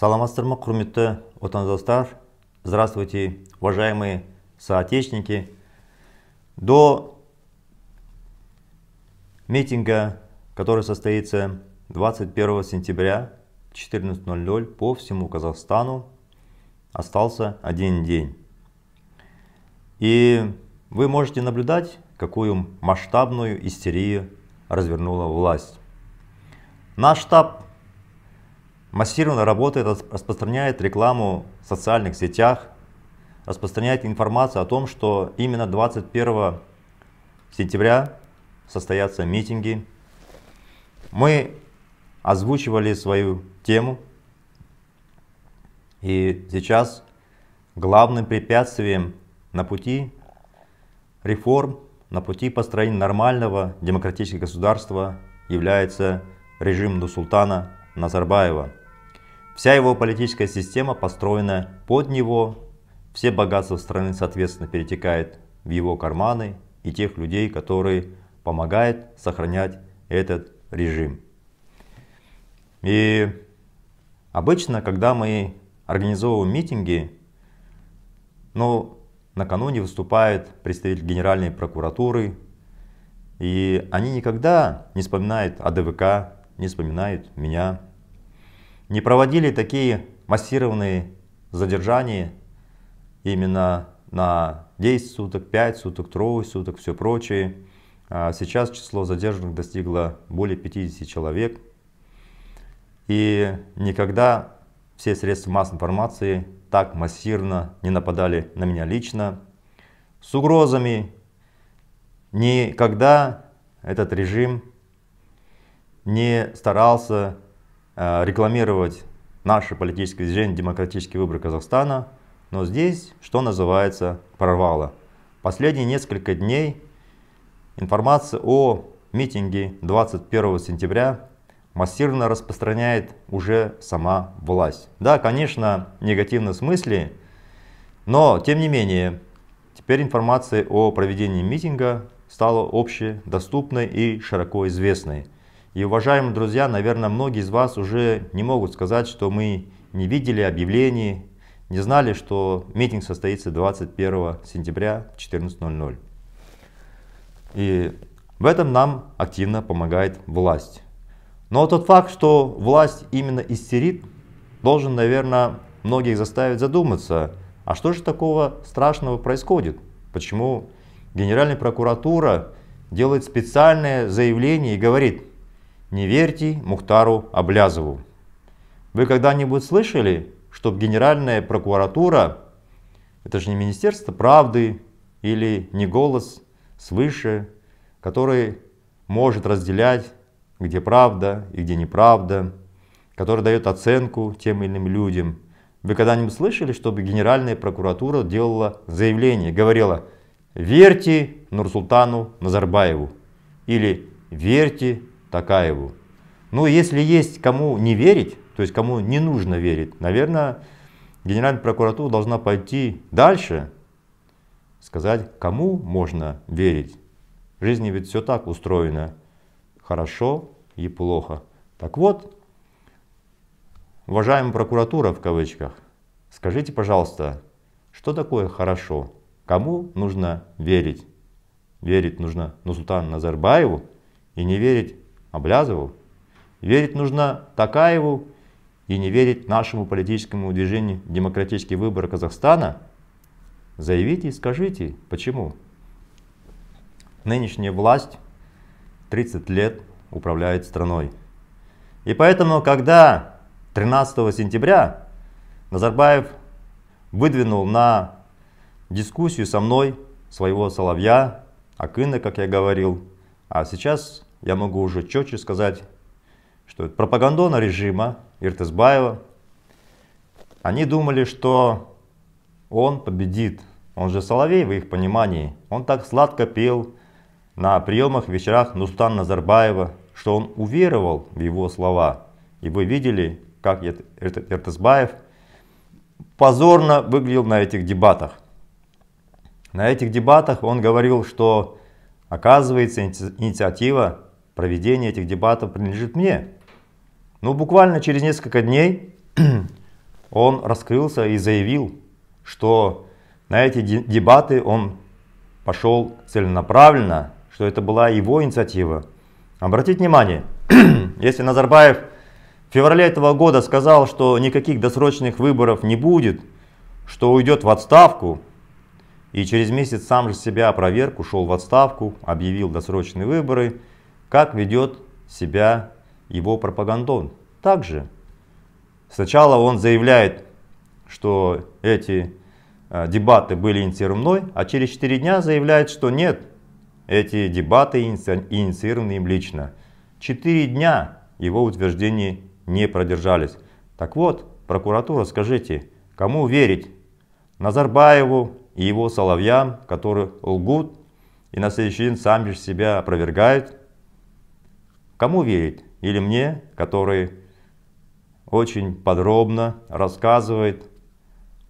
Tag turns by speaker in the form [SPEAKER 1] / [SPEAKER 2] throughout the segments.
[SPEAKER 1] Саламатсыздар ма, құрметті отандастар? Здравствуйте, уважаемые соотечественники. До митинга, который состоится 21 сентября 14.00 по всему Казахстану, остался один день. И вы можете наблюдать, какую масштабную истерию развернула власть. Наш штаб массированно работает, распространяет рекламу в социальных сетях, распространяет информацию о том, что именно 21 сентября состоятся митинги. Мы озвучивали свою тему, и сейчас главным препятствием на пути реформ, на пути построения нормального демократического государства является режим Нусултана Назарбаева – Вся его политическая система построена под него, все богатства страны, соответственно, перетекают в его карманы и тех людей, которые помогают сохранять этот режим. И обычно, когда мы организовываем митинги, ну, накануне выступает представитель Генеральной прокуратуры, и они никогда не вспоминают АДВК, не вспоминают меня, не проводили такие массированные задержания именно на 10 суток, 5 суток, трое суток, все прочее. А сейчас число задержанных достигло более 50 человек. И никогда все средства массовой информации так массированно не нападали на меня лично. С угрозами никогда этот режим не старался Э, рекламировать наше политическое движение «Демократический выбор Казахстана», но здесь, что называется, прорвало. Последние несколько дней информация о митинге 21 сентября массированно распространяет уже сама власть. Да, конечно, негативно в смысле, но тем не менее, теперь информация о проведении митинга стала общедоступной и широко известной. И, уважаемые друзья, наверное, многие из вас уже не могут сказать, что мы не видели объявлений, не знали, что митинг состоится 21 сентября в 14.00. И в этом нам активно помогает власть. Но тот факт, что власть именно истерит, должен, наверное, многих заставить задуматься, а что же такого страшного происходит? Почему Генеральная прокуратура делает специальное заявление и говорит – не верьте Мухтару Облязову. Вы когда-нибудь слышали, чтобы Генеральная прокуратура, это же не Министерство правды или не голос свыше, который может разделять, где правда и где неправда, который дает оценку тем или иным людям. Вы когда-нибудь слышали, чтобы Генеральная прокуратура делала заявление, говорила «Верьте Нурсултану Назарбаеву» или «Верьте Такаеву. Ну, если есть кому не верить, то есть кому не нужно верить, наверное, Генеральная прокуратура должна пойти дальше, сказать, кому можно верить. В жизни ведь все так устроено. Хорошо и плохо. Так вот, уважаемая прокуратура в кавычках, скажите, пожалуйста, что такое хорошо? Кому нужно верить? Верить нужно Нусултану Назарбаеву и не верить Облязову? Верить нужно Такаеву и не верить нашему политическому движению «Демократический выбор Казахстана»? Заявите и скажите, почему. Нынешняя власть 30 лет управляет страной. И поэтому, когда 13 сентября Назарбаев выдвинул на дискуссию со мной своего Соловья, Акына, как я говорил, а сейчас я могу уже четче сказать, что пропагандона режима Иртызбаева, они думали, что он победит. Он же Соловей в их понимании. Он так сладко пел на приемах, вечерах Нустан Назарбаева, что он уверовал в его слова. И вы видели, как этот Иртызбаев позорно выглядел на этих дебатах. На этих дебатах он говорил, что оказывается инициатива проведение этих дебатов принадлежит мне. Но буквально через несколько дней он раскрылся и заявил, что на эти дебаты он пошел целенаправленно, что это была его инициатива. Обратите внимание, если Назарбаев в феврале этого года сказал, что никаких досрочных выборов не будет, что уйдет в отставку, и через месяц сам же себя опроверг, ушел в отставку, объявил досрочные выборы, как ведет себя его пропагандон. Также сначала он заявляет, что эти э, дебаты были инициированы, а через 4 дня заявляет, что нет, эти дебаты инициированы им лично. 4 дня его утверждения не продержались. Так вот, прокуратура, скажите, кому верить? Назарбаеву и его соловьям, которые лгут и на следующий день сами себя опровергают – Кому верить? Или мне, который очень подробно рассказывает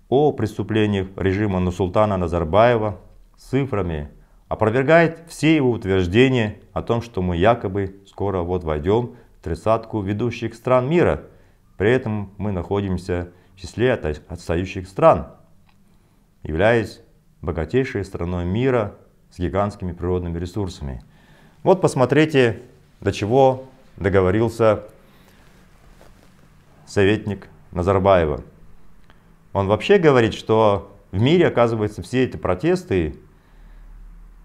[SPEAKER 1] о преступлениях режима Нусултана Назарбаева с цифрами, опровергает все его утверждения о том, что мы якобы скоро вот войдем в тридцатку ведущих стран мира. При этом мы находимся в числе отстающих стран, являясь богатейшей страной мира с гигантскими природными ресурсами. Вот посмотрите до чего договорился советник Назарбаева. Он вообще говорит, что в мире, оказывается, все эти протесты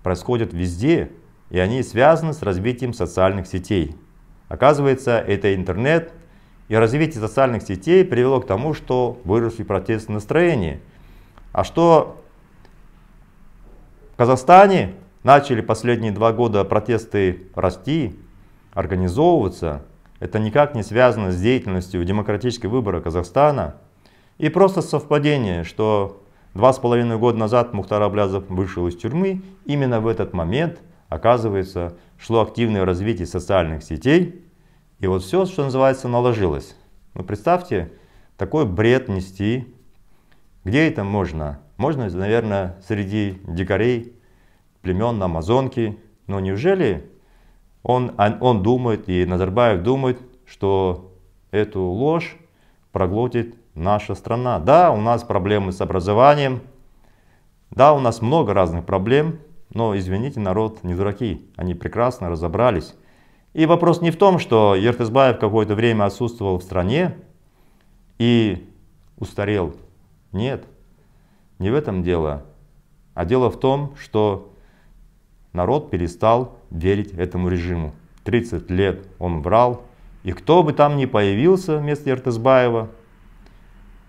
[SPEAKER 1] происходят везде, и они связаны с развитием социальных сетей. Оказывается, это интернет, и развитие социальных сетей привело к тому, что выросли протестные настроения. А что в Казахстане начали последние два года протесты расти, организовываться, это никак не связано с деятельностью демократической выбора Казахстана. И просто совпадение, что два с половиной года назад Мухтар Аблязов вышел из тюрьмы, именно в этот момент, оказывается, шло активное развитие социальных сетей, и вот все, что называется, наложилось. Ну представьте, такой бред нести, где это можно? Можно, наверное, среди дикарей, племен на Амазонке, но неужели он, а, он думает, и Назарбаев думает, что эту ложь проглотит наша страна. Да, у нас проблемы с образованием, да, у нас много разных проблем, но, извините, народ не дураки, они прекрасно разобрались. И вопрос не в том, что Ертызбаев какое-то время отсутствовал в стране и устарел. Нет, не в этом дело. А дело в том, что народ перестал верить этому режиму. 30 лет он врал, и кто бы там ни появился вместо Ертызбаева,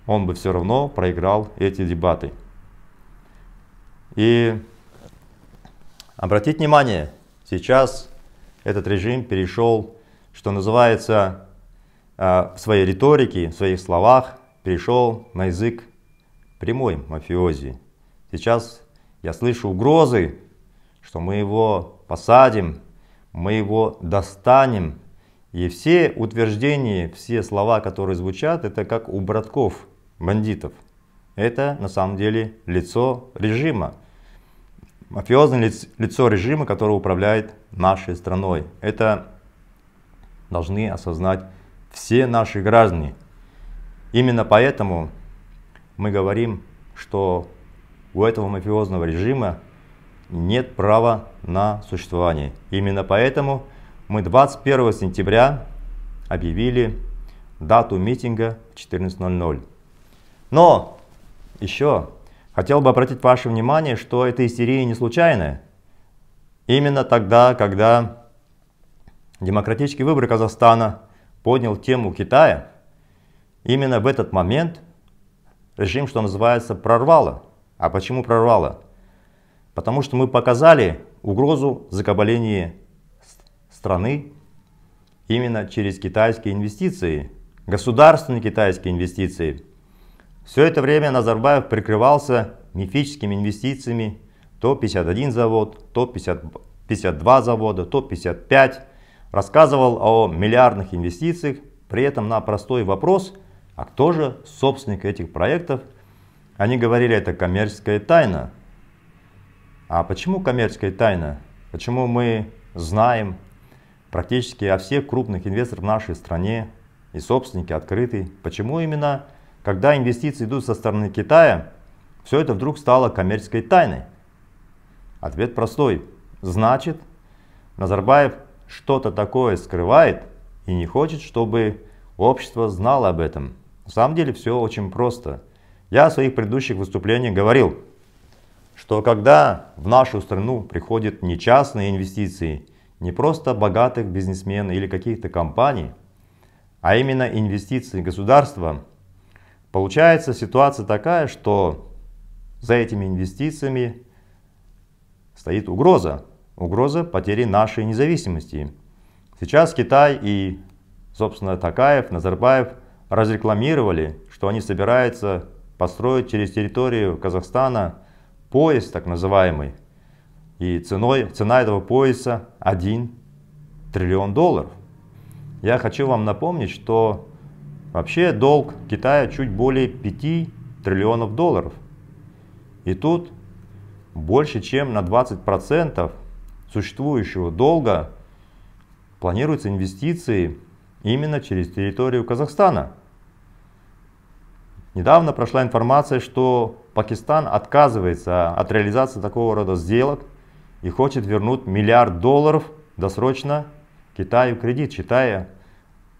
[SPEAKER 1] он бы все равно проиграл эти дебаты. И обратите внимание, сейчас этот режим перешел, что называется, а, в своей риторике, в своих словах, перешел на язык прямой мафиози. Сейчас я слышу угрозы что мы его посадим, мы его достанем. И все утверждения, все слова, которые звучат, это как у братков бандитов. Это на самом деле лицо режима. Мафиозное лицо режима, которое управляет нашей страной. Это должны осознать все наши граждане. Именно поэтому мы говорим, что у этого мафиозного режима нет права на существование. Именно поэтому мы 21 сентября объявили дату митинга 14.00. Но еще хотел бы обратить ваше внимание, что эта истерия не случайная. Именно тогда, когда демократический выбор Казахстана поднял тему Китая, именно в этот момент режим, что называется, прорвало. А почему прорвало? Потому что мы показали угрозу закабаления страны именно через китайские инвестиции, государственные китайские инвестиции. Все это время Назарбаев прикрывался мифическими инвестициями то 51 завод, то 50, 52 завода, то 55. Рассказывал о миллиардных инвестициях, при этом на простой вопрос, а кто же собственник этих проектов, они говорили, это коммерческая тайна, а почему коммерческая тайна? Почему мы знаем практически о всех крупных инвесторах в нашей стране и собственники открыты? Почему именно, когда инвестиции идут со стороны Китая, все это вдруг стало коммерческой тайной? Ответ простой. Значит, Назарбаев что-то такое скрывает и не хочет, чтобы общество знало об этом. На самом деле все очень просто. Я в своих предыдущих выступлениях говорил – что когда в нашу страну приходят не частные инвестиции, не просто богатых бизнесменов или каких-то компаний, а именно инвестиции государства, получается ситуация такая, что за этими инвестициями стоит угроза. Угроза потери нашей независимости. Сейчас Китай и, собственно, Такаев, Назарбаев разрекламировали, что они собираются построить через территорию Казахстана пояс так называемый, и ценой, цена этого пояса 1 триллион долларов. Я хочу вам напомнить, что вообще долг Китая чуть более 5 триллионов долларов. И тут больше чем на 20% существующего долга планируются инвестиции именно через территорию Казахстана. Недавно прошла информация, что Пакистан отказывается от реализации такого рода сделок и хочет вернуть миллиард долларов досрочно Китаю кредит, считая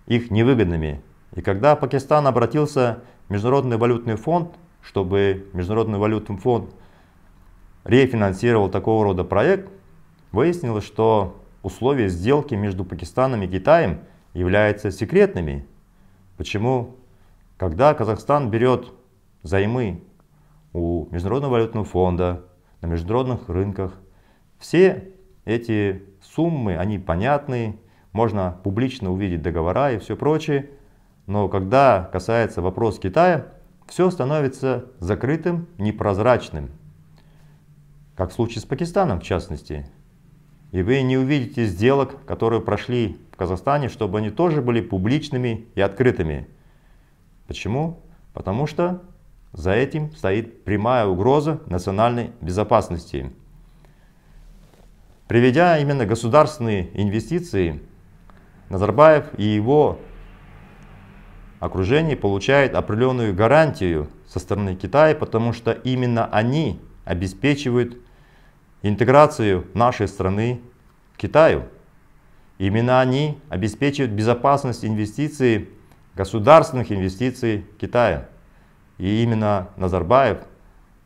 [SPEAKER 1] их невыгодными. И когда Пакистан обратился в Международный валютный фонд, чтобы Международный валютный фонд рефинансировал такого рода проект, выяснилось, что условия сделки между Пакистаном и Китаем являются секретными. Почему? Когда Казахстан берет займы у Международного валютного фонда, на международных рынках. Все эти суммы, они понятны, можно публично увидеть договора и все прочее. Но когда касается вопрос Китая, все становится закрытым, непрозрачным. Как в случае с Пакистаном, в частности. И вы не увидите сделок, которые прошли в Казахстане, чтобы они тоже были публичными и открытыми. Почему? Потому что за этим стоит прямая угроза национальной безопасности. Приведя именно государственные инвестиции, Назарбаев и его окружение получают определенную гарантию со стороны Китая, потому что именно они обеспечивают интеграцию нашей страны к Китаю. Именно они обеспечивают безопасность инвестиций, государственных инвестиций Китая. И именно Назарбаев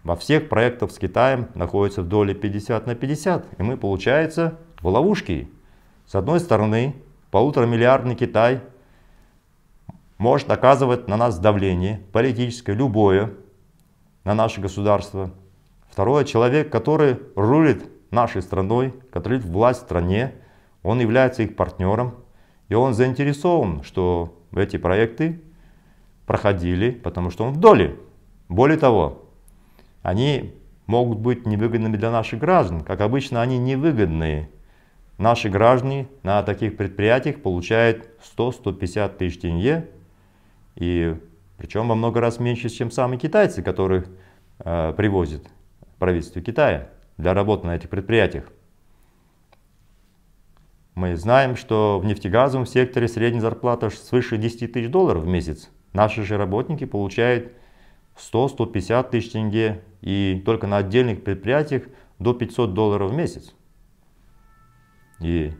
[SPEAKER 1] во всех проектах с Китаем находится в доле 50 на 50. И мы, получается, в ловушке. С одной стороны, полуторамиллиардный Китай может оказывать на нас давление, политическое, любое, на наше государство. Второе, человек, который рулит нашей страной, который власть в стране, он является их партнером, и он заинтересован, что эти проекты проходили, потому что он в доле. Более того, они могут быть невыгодными для наших граждан. Как обычно, они невыгодные. Наши граждане на таких предприятиях получают 100-150 тысяч тенге, и причем во много раз меньше, чем сами китайцы, которых э, привозит правительство Китая для работы на этих предприятиях. Мы знаем, что в нефтегазовом секторе средняя зарплата свыше 10 тысяч долларов в месяц. Наши же работники получают 100-150 тысяч тенге и только на отдельных предприятиях до 500 долларов в месяц. И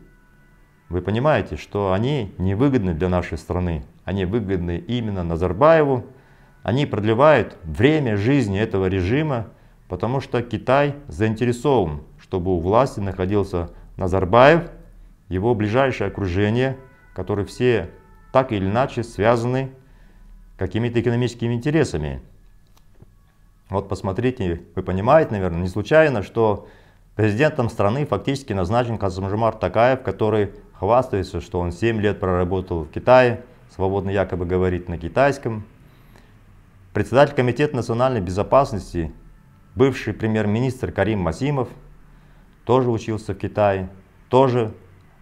[SPEAKER 1] вы понимаете, что они невыгодны для нашей страны, они выгодны именно Назарбаеву, они продлевают время жизни этого режима, потому что Китай заинтересован, чтобы у власти находился Назарбаев, его ближайшее окружение, которые все так или иначе связаны какими-то экономическими интересами. Вот посмотрите, вы понимаете, наверное, не случайно, что президентом страны фактически назначен Казмжимар Такаев, который хвастается, что он 7 лет проработал в Китае, свободно якобы говорит на китайском. Председатель Комитета национальной безопасности, бывший премьер-министр Карим Масимов, тоже учился в Китае, тоже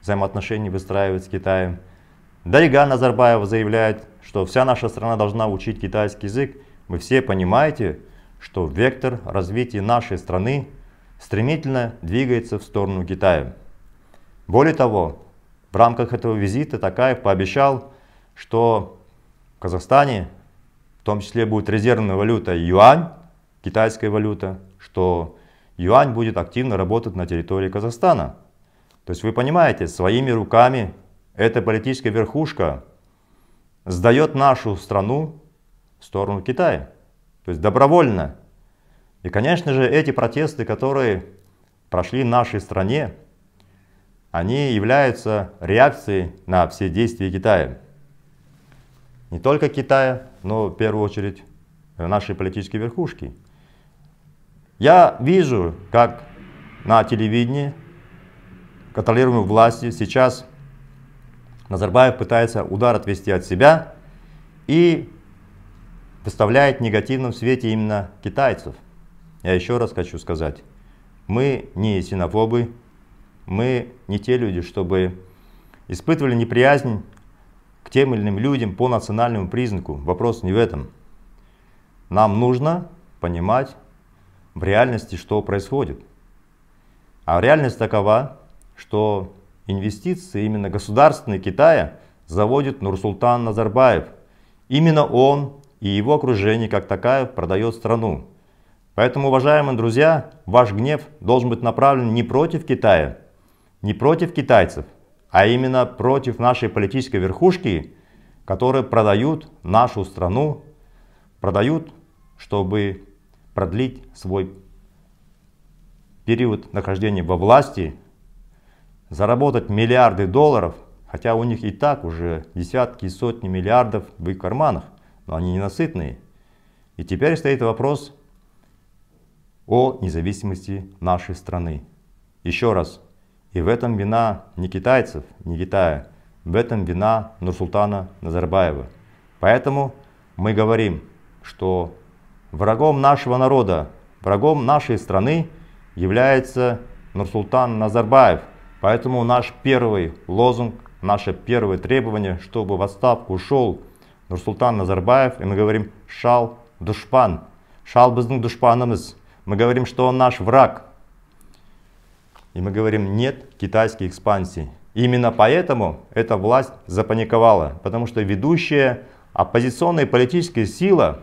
[SPEAKER 1] взаимоотношения выстраивает с Китаем. Дарига Назарбаев заявляет, что вся наша страна должна учить китайский язык. Вы все понимаете, что вектор развития нашей страны стремительно двигается в сторону Китая. Более того, в рамках этого визита Такаев пообещал, что в Казахстане в том числе будет резервная валюта юань, китайская валюта, что юань будет активно работать на территории Казахстана. То есть вы понимаете, своими руками эта политическая верхушка сдает нашу страну в сторону Китая. То есть добровольно. И, конечно же, эти протесты, которые прошли в нашей стране, они являются реакцией на все действия Китая. Не только Китая, но в первую очередь нашей политической верхушки. Я вижу, как на телевидении контролируемой власти сейчас Назарбаев пытается удар отвести от себя и выставляет в негативном свете именно китайцев. Я еще раз хочу сказать, мы не синофобы, мы не те люди, чтобы испытывали неприязнь к тем или иным людям по национальному признаку. Вопрос не в этом. Нам нужно понимать в реальности, что происходит. А реальность такова, что инвестиции именно государственные Китая заводит Нурсултан Назарбаев. Именно он и его окружение как такая продает страну. Поэтому, уважаемые друзья, ваш гнев должен быть направлен не против Китая, не против китайцев, а именно против нашей политической верхушки, которые продают нашу страну, продают, чтобы продлить свой период нахождения во власти заработать миллиарды долларов, хотя у них и так уже десятки и сотни миллиардов в их карманах, но они ненасытные. И теперь стоит вопрос о независимости нашей страны. Еще раз, и в этом вина не китайцев, не Китая, в этом вина Нурсултана Назарбаева. Поэтому мы говорим, что врагом нашего народа, врагом нашей страны является Нурсултан Назарбаев, Поэтому наш первый лозунг, наше первое требование, чтобы в отставку ушел Нурсултан Назарбаев, и мы говорим «Шал душпан», «Шал душпаном из, мы говорим, что он наш враг, и мы говорим «нет китайской экспансии». Именно поэтому эта власть запаниковала, потому что ведущая оппозиционная политическая сила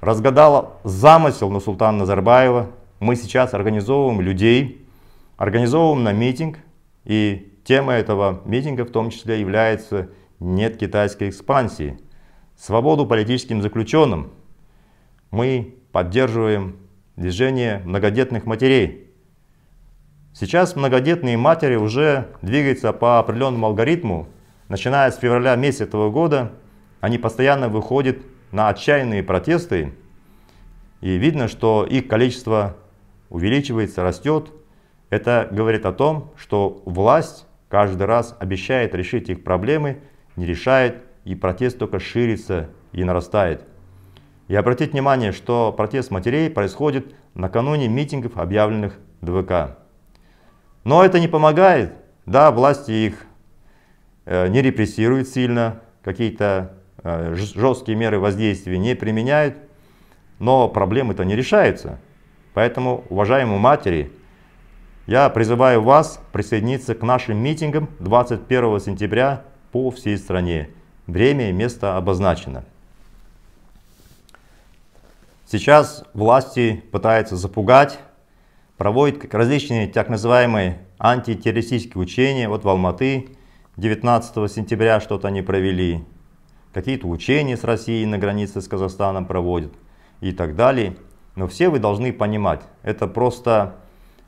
[SPEAKER 1] разгадала замысел Нурсултана Назарбаева. Мы сейчас организовываем людей, Организовываем на митинг, и тема этого митинга в том числе является «Нет китайской экспансии», «Свободу политическим заключенным». Мы поддерживаем движение многодетных матерей. Сейчас многодетные матери уже двигаются по определенному алгоритму. Начиная с февраля месяца этого года, они постоянно выходят на отчаянные протесты. И видно, что их количество увеличивается, растет. Это говорит о том, что власть каждый раз обещает решить их проблемы, не решает, и протест только ширится и нарастает. И обратите внимание, что протест матерей происходит накануне митингов, объявленных ДВК. Но это не помогает. Да, власти их э, не репрессируют сильно, какие-то э, жесткие меры воздействия не применяют, но проблемы-то не решаются. Поэтому, уважаемые матери, я призываю вас присоединиться к нашим митингам 21 сентября по всей стране. Время и место обозначено. Сейчас власти пытаются запугать, проводят различные так называемые антитеррористические учения. Вот в Алматы 19 сентября что-то они провели. Какие-то учения с Россией на границе с Казахстаном проводят и так далее. Но все вы должны понимать, это просто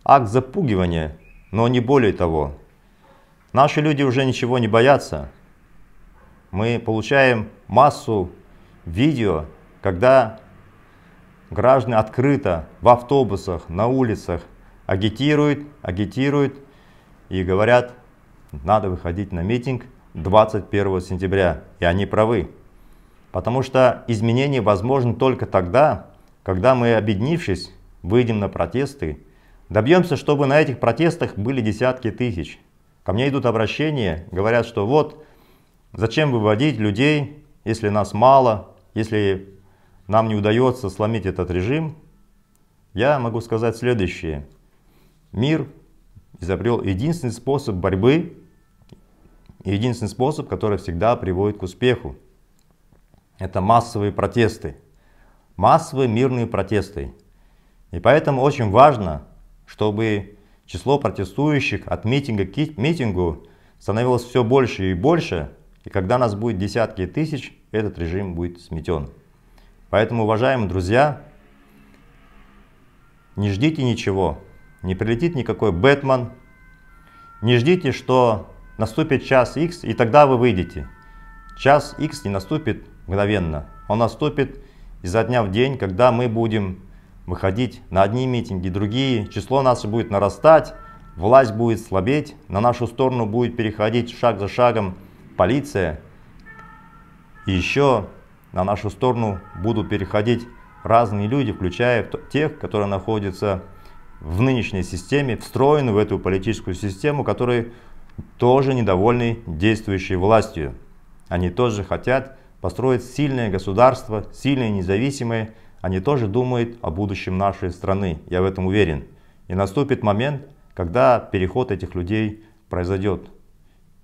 [SPEAKER 1] акт запугивания, но не более того. Наши люди уже ничего не боятся. Мы получаем массу видео, когда граждане открыто в автобусах, на улицах агитируют, агитируют и говорят, надо выходить на митинг 21 сентября. И они правы. Потому что изменения возможны только тогда, когда мы, объединившись, выйдем на протесты Добьемся, чтобы на этих протестах были десятки тысяч. Ко мне идут обращения, говорят, что вот, зачем выводить людей, если нас мало, если нам не удается сломить этот режим. Я могу сказать следующее. Мир изобрел единственный способ борьбы, единственный способ, который всегда приводит к успеху. Это массовые протесты, массовые мирные протесты. И поэтому очень важно чтобы число протестующих от митинга к митингу становилось все больше и больше, и когда нас будет десятки тысяч, этот режим будет сметен. Поэтому, уважаемые друзья, не ждите ничего, не прилетит никакой Бэтмен, не ждите, что наступит час X, и тогда вы выйдете. Час X не наступит мгновенно, он наступит изо дня в день, когда мы будем выходить на одни митинги, другие, число нас будет нарастать, власть будет слабеть, на нашу сторону будет переходить шаг за шагом полиция, и еще на нашу сторону будут переходить разные люди, включая тех, которые находятся в нынешней системе, встроены в эту политическую систему, которые тоже недовольны действующей властью. Они тоже хотят построить сильное государство, сильное независимое они тоже думают о будущем нашей страны, я в этом уверен. И наступит момент, когда переход этих людей произойдет.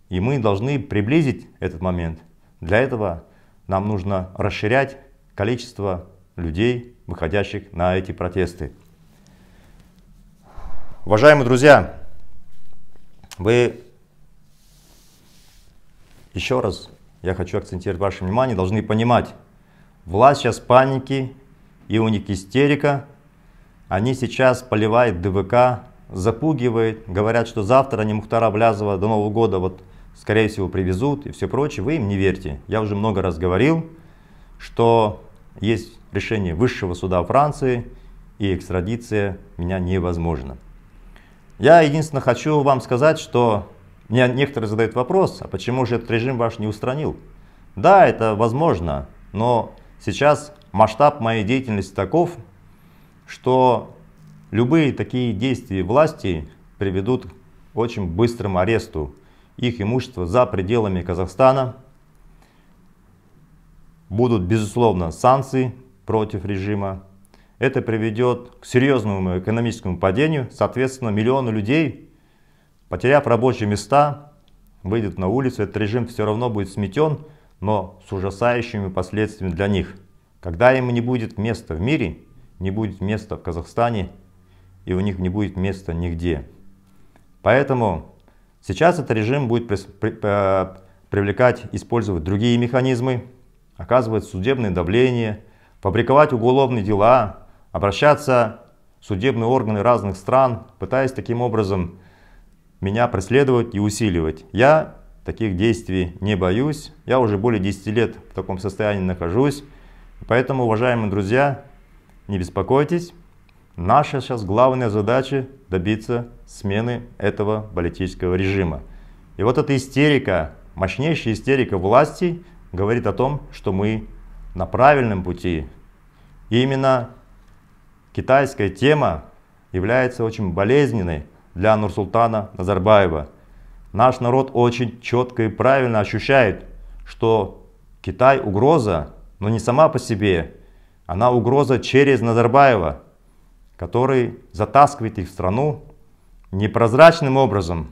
[SPEAKER 1] И мы должны приблизить этот момент. Для этого нам нужно расширять количество людей, выходящих на эти протесты. Уважаемые друзья, вы еще раз, я хочу акцентировать ваше внимание, должны понимать, власть сейчас паники и у них истерика. Они сейчас поливают ДВК, запугивают, говорят, что завтра они Мухтара Блязова до Нового года вот скорее всего привезут и все прочее. Вы им не верьте. Я уже много раз говорил, что есть решение высшего суда Франции и экстрадиция меня невозможна. Я единственное хочу вам сказать, что мне некоторые задают вопрос, а почему же этот режим ваш не устранил? Да, это возможно, но сейчас масштаб моей деятельности таков, что любые такие действия власти приведут к очень быстрому аресту их имущества за пределами Казахстана. Будут, безусловно, санкции против режима. Это приведет к серьезному экономическому падению. Соответственно, миллионы людей, потеряв рабочие места, выйдут на улицу. Этот режим все равно будет сметен, но с ужасающими последствиями для них. Когда им не будет места в мире, не будет места в Казахстане, и у них не будет места нигде. Поэтому сейчас этот режим будет при, при, э, привлекать, использовать другие механизмы, оказывать судебное давление, фабриковать уголовные дела, обращаться в судебные органы разных стран, пытаясь таким образом меня преследовать и усиливать. Я таких действий не боюсь, я уже более 10 лет в таком состоянии нахожусь, Поэтому, уважаемые друзья, не беспокойтесь. Наша сейчас главная задача добиться смены этого политического режима. И вот эта истерика, мощнейшая истерика власти говорит о том, что мы на правильном пути. И именно китайская тема является очень болезненной для Нурсултана Назарбаева. Наш народ очень четко и правильно ощущает, что Китай угроза, но не сама по себе. Она угроза через Назарбаева, который затаскивает их в страну непрозрачным образом,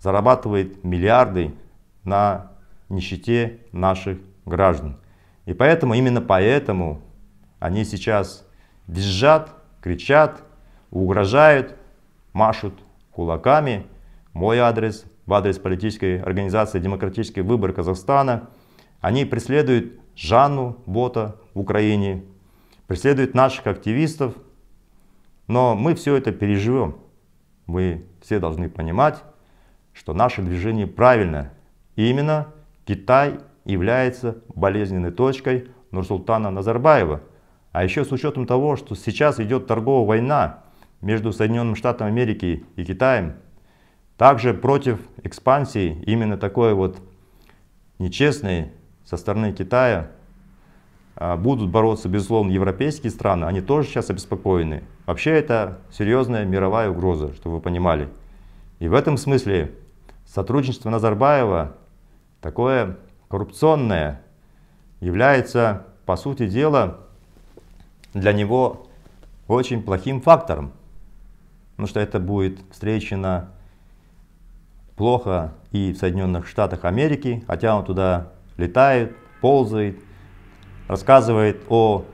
[SPEAKER 1] зарабатывает миллиарды на нищете наших граждан. И поэтому, именно поэтому они сейчас визжат, кричат, угрожают, машут кулаками. Мой адрес в адрес политической организации «Демократический выбор Казахстана». Они преследуют Жанну Бота в Украине, преследует наших активистов. Но мы все это переживем. Вы все должны понимать, что наше движение правильно. именно Китай является болезненной точкой Нурсултана Назарбаева. А еще с учетом того, что сейчас идет торговая война между Соединенными Штатами Америки и Китаем, также против экспансии именно такой вот нечестной со стороны Китая. А, будут бороться, безусловно, европейские страны, они тоже сейчас обеспокоены. Вообще это серьезная мировая угроза, чтобы вы понимали. И в этом смысле сотрудничество Назарбаева, такое коррупционное, является, по сути дела, для него очень плохим фактором. Потому что это будет встречено плохо и в Соединенных Штатах Америки, хотя он туда летает, ползает, рассказывает о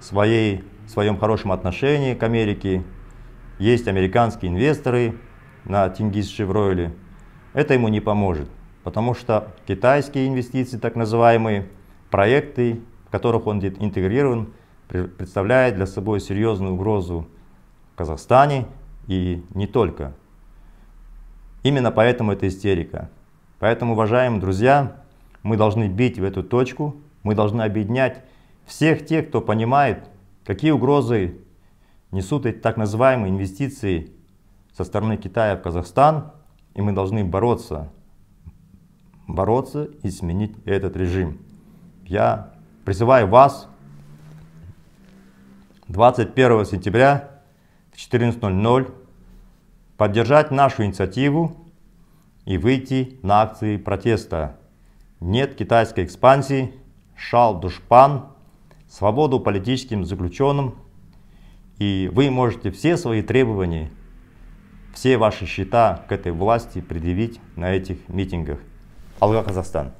[SPEAKER 1] своей, своем хорошем отношении к Америке. Есть американские инвесторы на Тингиз Шевройле. Это ему не поможет, потому что китайские инвестиции, так называемые проекты, в которых он интегрирован, представляют для собой серьезную угрозу Казахстане и не только. Именно поэтому это истерика. Поэтому, уважаемые друзья, мы должны бить в эту точку, мы должны объединять всех тех, кто понимает, какие угрозы несут эти так называемые инвестиции со стороны Китая в Казахстан, и мы должны бороться, бороться и сменить этот режим. Я призываю вас 21 сентября в 14.00 поддержать нашу инициативу и выйти на акции протеста. Нет китайской экспансии, шал душпан, свободу политическим заключенным. И вы можете все свои требования, все ваши счета к этой власти предъявить на этих митингах. Алга Казахстан.